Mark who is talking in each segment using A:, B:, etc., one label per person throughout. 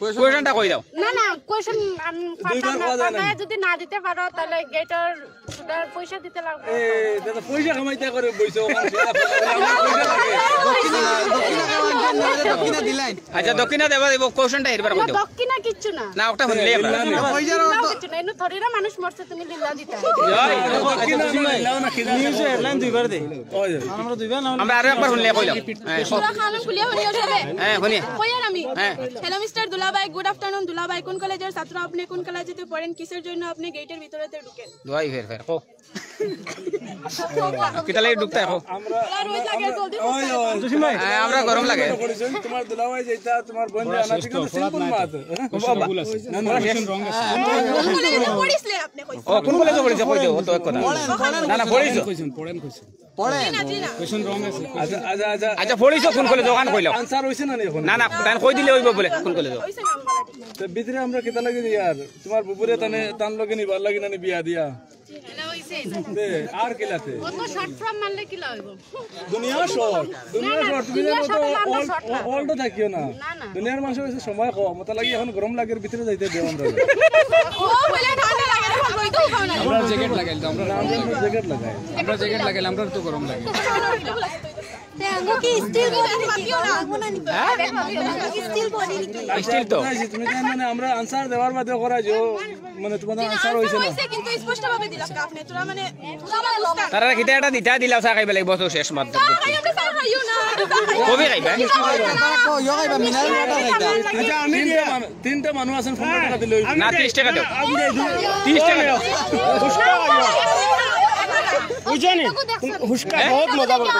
A: কোয়েশনটা কই দাও না না কোয়েশন যদি না দিতে পারো তাহলে গেটার সুদার পয়সা দিতে লাগবে এই দাদা পয়সা কামাইতে করে বইছো দক্ষিণা দিলাই আচ্ছা দক্ষিণা দেবা দেব কোয়েশনটা এরবার কই দাও দক্ষিণা কিচ্ছু না না ওটা হইলে পয়সা না কিচ্ছু না এনু থরিরা মানুষ মরছে তুমি লিলা দিতা দক্ষিণা লিলাও না খিদা নিউজে হেডলাইন দুইবার দে আমরা দুইবার না আমরা আরো একবার হইলে কইলাম হ্যাঁ সুরা খানম খুলিয়া হইলে হবে হ্যাঁ হইলে কইয়ার আমি হ্যাঁ হ্যালো মিস্টার কলেজের দুলাভাই গুড আফটারনুন দুলাভাই কোন কলেজের ছাত্র আপনি কোন কলেজেতে পড়েন কিসের জন্য আপনি গেটের ভিতরেতে ঢুকেন দুই ফের ফের কো কিটা লাগে দুখতে আকো আমরা গরম লাগে তোমার দুলাওয়াই যাইতা তোমার বন্ধু আনা ঠিক আছে সিম্পল মাত বাবা না না রং আছে পড়িসলে
B: আপনি কইছো ও কোন বলে তো বলিছে কই দাও তো এক কথা না না পড়িছো
A: কইছেন পড়েন কইছেন পড়েন কইছেন রং আছে আচ্ছা আচ্ছা আচ্ছা আচ্ছা পড়িছো কোন কলে দোকান কইলো আনসার হইছে না এখন না না তাই কই দিলে হইব বলে কোন কলে দাও তো ভিতরে আমরা কেতা লাগি ইয়ার তোমার বুবুরে তানে তান লগে নি ভাল লাগি না নি বিয়া দিয়া আর কিলাতে না দুনিয়ার মানুষ সময় কম মত লাগি এখন গরম লাগের ভিতরে যাইতে দেও আমরা ও বলে আমরা জ্যাকেট লাগাইলাম আমরা জ্যাকেট লাগাই আমরা জ্যাকেট লাগাইলাম আমরা তো গরম লাগে স্টিল হ্যাঁ? তো মানে হ্যাঁ, মানে হ্যাঁ। মানে এটা দিতা দিলাও চা খাইবে লাগিব শেষ মাত্র কবি খাইবা আচ্ছা আমি তিনটা মানুষ আছেন 15 টাকা দিলে না টাকা দাও উজানি হুশকা বহুত মজা বলতো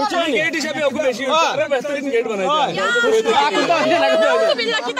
A: উজানি গেট হিসাবে ওকে বেশি হবে বেস্ট গেট বানাইছে